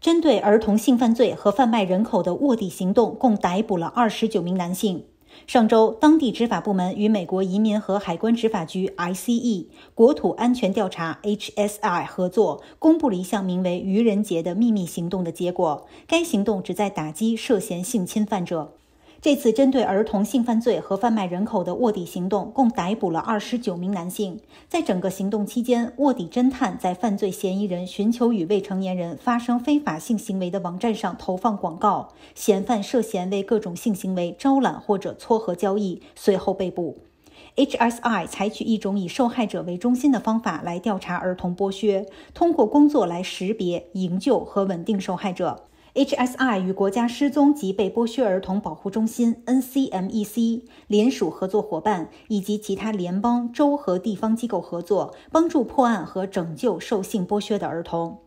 针对儿童性犯罪和贩卖人口的卧底行动，共逮捕了二十九名男性。上周，当地执法部门与美国移民和海关执法局 （ICE） 国土安全调查 （HSI） 合作，公布了一项名为“愚人节”的秘密行动的结果。该行动旨在打击涉嫌性侵犯者。这次针对儿童性犯罪和贩卖人口的卧底行动，共逮捕了二十九名男性。在整个行动期间，卧底侦探在犯罪嫌疑人寻求与未成年人发生非法性行为的网站上投放广告，嫌犯涉嫌为各种性行为招揽或者撮合交易，随后被捕。HSI 采取一种以受害者为中心的方法来调查儿童剥削，通过工作来识别、营救和稳定受害者。HSI 与国家失踪及被剥削儿童保护中心 （NCMEC） 联署合作伙伴以及其他联邦、州和地方机构合作，帮助破案和拯救受性剥削的儿童。